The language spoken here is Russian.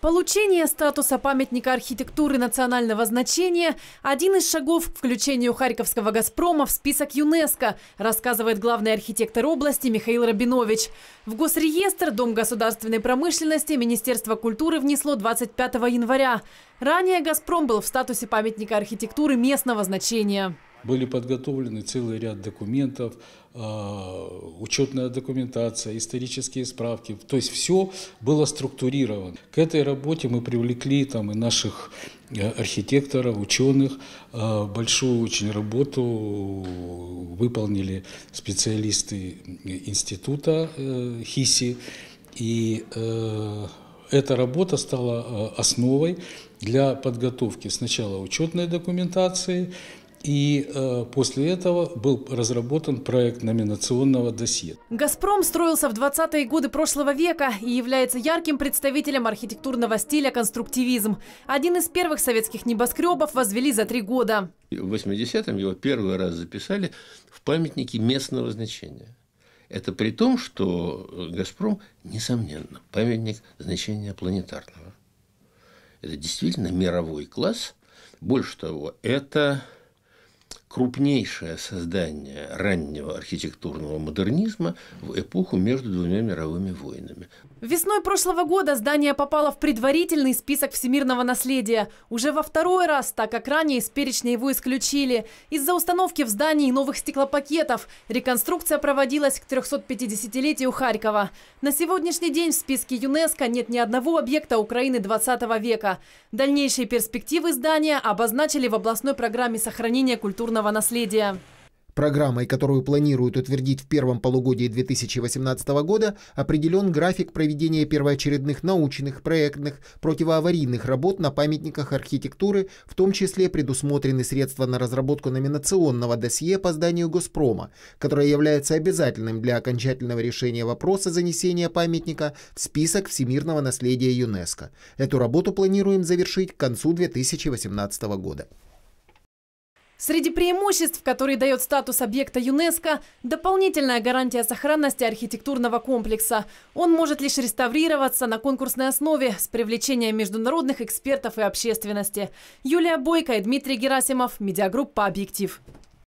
Получение статуса памятника архитектуры национального значения – один из шагов к включению Харьковского «Газпрома» в список ЮНЕСКО, рассказывает главный архитектор области Михаил Рабинович. В Госреестр Дом государственной промышленности Министерство культуры внесло 25 января. Ранее «Газпром» был в статусе памятника архитектуры местного значения. Были подготовлены целый ряд документов, а, учетная документация, исторические справки. То есть все было структурировано. К этой работе мы привлекли там и наших э, архитекторов, ученых. А, большую очень работу выполнили специалисты института э, ХИСИ. И э, эта работа стала основой для подготовки сначала учетной документации, и э, после этого был разработан проект номинационного досье. «Газпром» строился в 20-е годы прошлого века и является ярким представителем архитектурного стиля конструктивизм. Один из первых советских небоскребов возвели за три года. В 80-м его первый раз записали в памятнике местного значения. Это при том, что э, «Газпром», несомненно, памятник значения планетарного. Это действительно мировой класс. Больше того, это крупнейшее создание раннего архитектурного модернизма в эпоху между двумя мировыми войнами. Весной прошлого года здание попало в предварительный список всемирного наследия. Уже во второй раз, так как ранее из перечня его исключили. Из-за установки в здании новых стеклопакетов реконструкция проводилась к 350-летию Харькова. На сегодняшний день в списке ЮНЕСКО нет ни одного объекта Украины 20 века. Дальнейшие перспективы здания обозначили в областной программе сохранения культурного наследия. Программой, которую планируют утвердить в первом полугодии 2018 года, определен график проведения первоочередных научных, проектных, противоаварийных работ на памятниках архитектуры, в том числе предусмотрены средства на разработку номинационного досье по зданию Госпрома, которое является обязательным для окончательного решения вопроса занесения памятника в список всемирного наследия ЮНЕСКО. Эту работу планируем завершить к концу 2018 года. Среди преимуществ, которые дает статус объекта ЮНЕСКО, дополнительная гарантия сохранности архитектурного комплекса. Он может лишь реставрироваться на конкурсной основе с привлечением международных экспертов и общественности. Юлия Бойко и Дмитрий Герасимов, медиагруппа «Объектив».